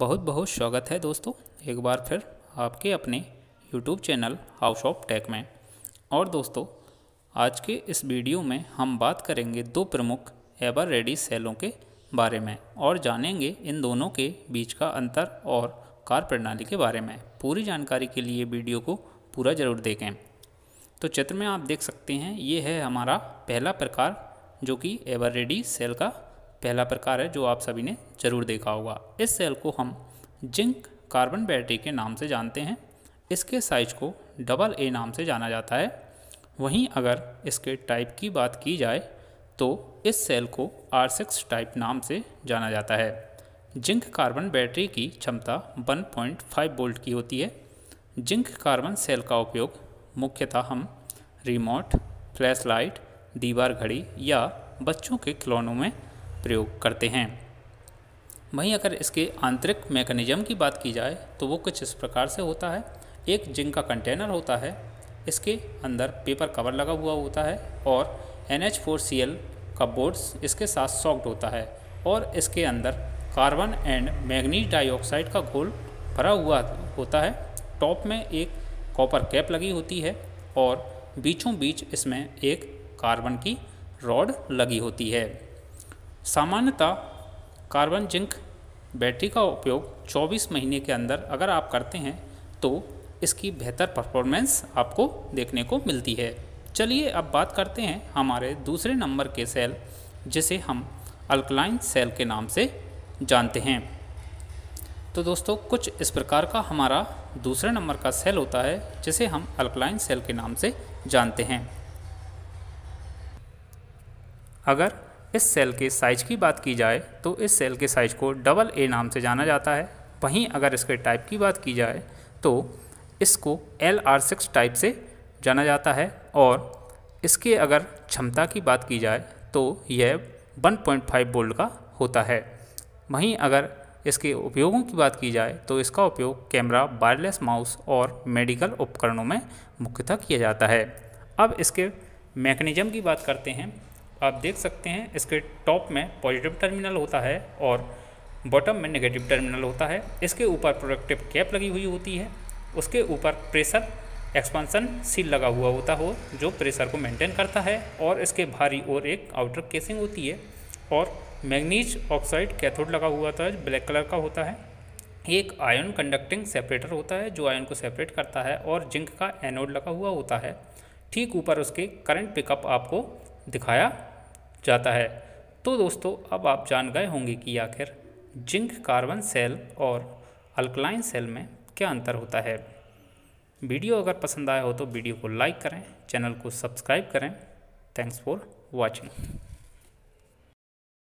बहुत बहुत स्वागत है दोस्तों एक बार फिर आपके अपने YouTube channel house of tech में और दोस्तों आज के इस वीडियो में हम बात करेंगे दो प्रमुख एवर रेडी सेलों के बारे में और जानेंगे इन दोनों के बीच का अंतर और कार प्रणाली के बारे में पूरी जानकारी के लिए वीडियो को पूरा ज़रूर देखें तो चित्र में आप देख सकते हैं ये है हमारा पहला प्रकार जो कि एवर रेडी सेल का पहला प्रकार है जो आप सभी ने जरूर देखा होगा इस सेल को हम जिंक कार्बन बैटरी के नाम से जानते हैं इसके साइज को डबल ए नाम से जाना जाता है वहीं अगर इसके टाइप की बात की जाए तो इस सेल को आर सिक्स टाइप नाम से जाना जाता है जिंक कार्बन बैटरी की क्षमता 1.5 वोल्ट की होती है जिंक कार्बन सेल का उपयोग मुख्यतः हम रिमोट फ्लैश लाइट दीवार घड़ी या बच्चों के खिलौनों में प्रयोग करते हैं वहीं अगर इसके आंतरिक मैकेनिज्म की बात की जाए तो वो कुछ इस प्रकार से होता है एक जिंक का कंटेनर होता है इसके अंदर पेपर कवर लगा हुआ होता है और एन एल का बोर्ड्स इसके साथ सॉफ्ट होता है और इसके अंदर कार्बन एंड मैग्नीज डाइऑक्साइड का घोल भरा हुआ होता है टॉप में एक कॉपर कैप लगी होती है और बीचों बीच इसमें एक कार्बन की रॉड लगी होती है सामान्यतः कार्बन जिंक बैटरी का उपयोग 24 महीने के अंदर अगर आप करते हैं तो इसकी बेहतर परफॉर्मेंस आपको देखने को मिलती है चलिए अब बात करते हैं हमारे दूसरे नंबर के सेल जिसे हम अल्कलाइन सेल के नाम से जानते हैं तो दोस्तों कुछ इस प्रकार का हमारा दूसरे नंबर का सेल होता है जिसे हम अल्कलाइन सेल के नाम से जानते हैं अगर इस सेल के साइज की बात की जाए तो इस सेल के साइज को डबल ए नाम से जाना जाता है वहीं अगर इसके टाइप की बात की जाए तो इसको एल आर सिक्स टाइप से जाना जाता है और इसके अगर क्षमता की बात की जाए तो यह 1.5 बोल्ट का होता है वहीं अगर इसके उपयोगों की बात की जाए तो इसका उपयोग कैमरा वायरलेस माउस और मेडिकल उपकरणों में मुख्यतः किया जाता है अब इसके मैकेनिज्म की बात करते हैं आप देख सकते हैं इसके टॉप में पॉजिटिव टर्मिनल होता है और बॉटम में नेगेटिव टर्मिनल होता है इसके ऊपर प्रोडक्टिव कैप लगी हुई होती है उसके ऊपर प्रेशर एक्सपांसन सील लगा हुआ होता हो जो प्रेशर को मेंटेन करता है और इसके भारी और एक आउटर केसिंग होती है और मैग्नीज ऑक्साइड कैथोड लगा हुआ होता है ब्लैक कलर का होता है एक आयन कंडक्टिंग सेपरेटर होता है जो आयन को सेपरेट करता है और जिंक का एनोड लगा हुआ होता है ठीक ऊपर उसके करंट पिकअप आपको दिखाया जाता है तो दोस्तों अब आप जान गए होंगे कि आखिर जिंक कार्बन सेल और अल्कलाइन सेल में क्या अंतर होता है वीडियो अगर पसंद आया हो तो वीडियो को लाइक करें चैनल को सब्सक्राइब करें थैंक्स फॉर वॉचिंग